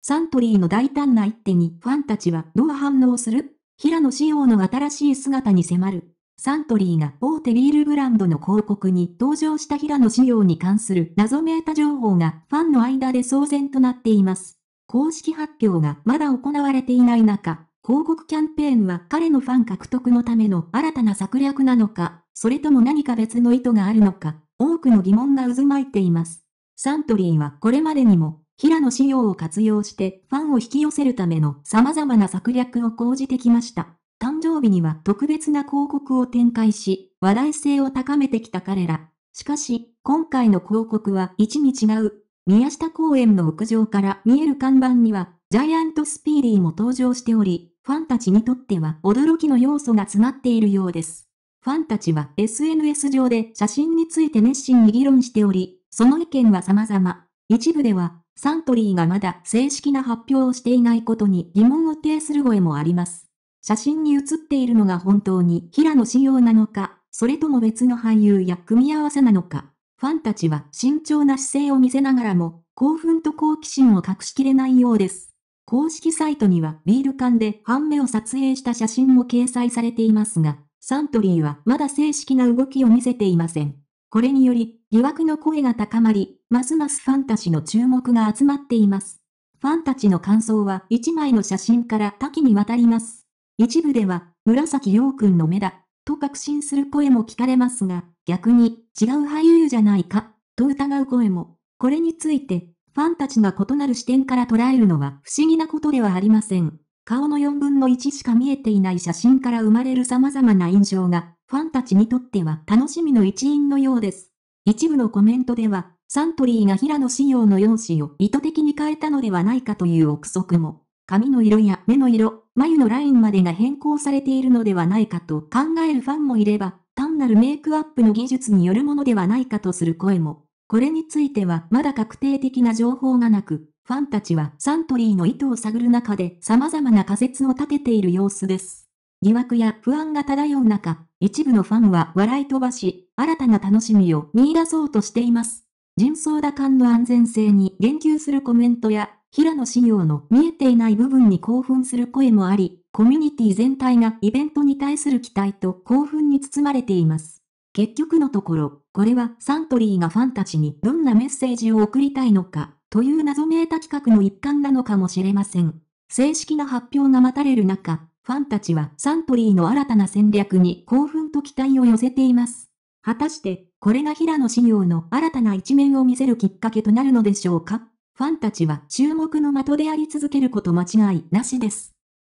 サントリーの大胆な一手にファンたちはどう反応する平野仕様の新しい姿に迫る。サントリーが大手ビールブランドの広告に登場した平野仕様に関する謎めいた情報がファンの間で騒然となっています。公式発表がまだ行われていない中、広告キャンペーンは彼のファン獲得のための新たな策略なのか、それとも何か別の意図があるのか、多くの疑問が渦巻いています。サントリーはこれまでにも平野仕様を活用してファンを引き寄せるための様々な策略を講じてきました。誕生日には特別な広告を展開し、話題性を高めてきた彼ら。しかし、今回の広告は一味違う。宮下公園の屋上から見える看板には、ジャイアントスピーディーも登場しており、ファンたちにとっては驚きの要素が詰まっているようです。ファンたちは SNS 上で写真について熱心に議論しており、その意見は様々。一部では、サントリーがまだ正式な発表をしていないことに疑問を呈する声もあります。写真に写っているのが本当に平野仕様なのか、それとも別の俳優や組み合わせなのか。ファンたちは慎重な姿勢を見せながらも、興奮と好奇心を隠しきれないようです。公式サイトにはビール缶で半目を撮影した写真も掲載されていますが、サントリーはまだ正式な動きを見せていません。これにより、疑惑の声が高まり、ますますファンたちの注目が集まっています。ファンたちの感想は1枚の写真から多岐にわたります。一部では、紫陽君の目だ、と確信する声も聞かれますが、逆に、違う俳優じゃないか、と疑う声も。これについて、ファンたちが異なる視点から捉えるのは不思議なことではありません。顔の4分の1しか見えていない写真から生まれる様々な印象が、ファンたちにとっては楽しみの一因のようです。一部のコメントでは、サントリーが平野仕様の容姿を意図的に変えたのではないかという憶測も、髪の色や目の色、眉のラインまでが変更されているのではないかと考えるファンもいれば、単なるメイクアップの技術によるものではないかとする声も。これについてはまだ確定的な情報がなく、ファンたちはサントリーの意図を探る中で様々な仮説を立てている様子です。疑惑や不安が漂う中、一部のファンは笑い飛ばし、新たな楽しみを見出そうとしています。人相打感の安全性に言及するコメントや、平野仕様の見えていない部分に興奮する声もあり、コミュニティ全体がイベントに対する期待と興奮に包まれています。結局のところ、これはサントリーがファンたちにどんなメッセージを送りたいのか、という謎めいた企画の一環なのかもしれません。正式な発表が待たれる中、ファンたちはサントリーの新たな戦略に興奮と期待を寄せています。果たして、これが平野紫耀の新たな一面を見せるきっかけとなるのでしょうかファンたちは注目の的であり続けること間違いなしです。